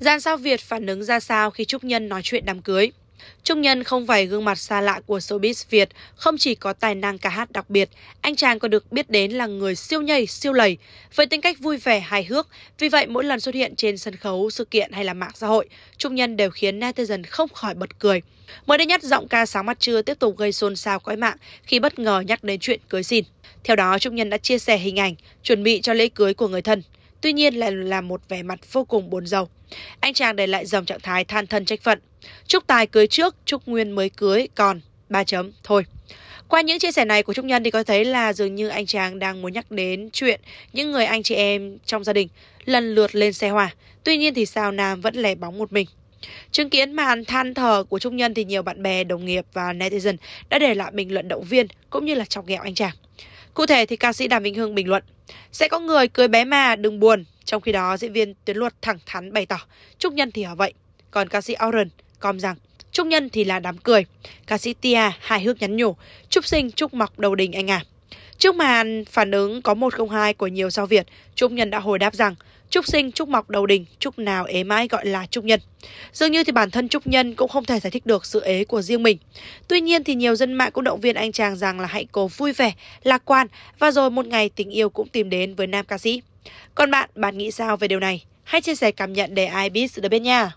Gian sao Việt phản ứng ra sao khi Trúc Nhân nói chuyện đám cưới? Trúc Nhân không phải gương mặt xa lạ của showbiz Việt, không chỉ có tài năng ca hát đặc biệt, anh chàng còn được biết đến là người siêu nhây, siêu lầy, với tính cách vui vẻ, hài hước. Vì vậy, mỗi lần xuất hiện trên sân khấu, sự kiện hay là mạng xã hội, Trúc Nhân đều khiến netizen không khỏi bật cười. Mới đây nhất, giọng ca sáng mặt trưa tiếp tục gây xôn xao cõi mạng khi bất ngờ nhắc đến chuyện cưới xin. Theo đó, Trúc Nhân đã chia sẻ hình ảnh, chuẩn bị cho lễ cưới của người thân tuy nhiên lại là một vẻ mặt vô cùng buồn rầu. Anh chàng để lại dòng trạng thái than thân trách phận. chúc Tài cưới trước, chúc Nguyên mới cưới, còn ba chấm, thôi. Qua những chia sẻ này của Trúc Nhân thì có thấy là dường như anh chàng đang muốn nhắc đến chuyện những người anh chị em trong gia đình lần lượt lên xe hòa. Tuy nhiên thì sao Nam vẫn lẻ bóng một mình. Chứng kiến màn than thở của Trung Nhân thì nhiều bạn bè, đồng nghiệp và netizen đã để lại bình luận động viên cũng như là chọc ghẹo anh chàng. Cụ thể thì ca sĩ Đàm Vĩnh Hưng bình luận Sẽ có người cưới bé mà đừng buồn Trong khi đó diễn viên Tuyến Luật thẳng thắn bày tỏ Trúc Nhân thì ở vậy Còn ca sĩ Auron com rằng Trúc Nhân thì là đám cười Ca sĩ Tia hài hước nhắn nhủ Trúc sinh Trúc mọc đầu đình anh à Trước màn phản ứng có 102 của nhiều sao Việt, Trúc Nhân đã hồi đáp rằng Trúc sinh, Trúc mọc đầu đình, Trúc nào ế mãi gọi là Trúc Nhân. Dường như thì bản thân Trúc Nhân cũng không thể giải thích được sự ế của riêng mình. Tuy nhiên thì nhiều dân mạng cũng động viên anh chàng rằng là hãy cố vui vẻ, lạc quan và rồi một ngày tình yêu cũng tìm đến với nam ca sĩ. Còn bạn, bạn nghĩ sao về điều này? Hãy chia sẻ cảm nhận để ai biết sự được bên nha!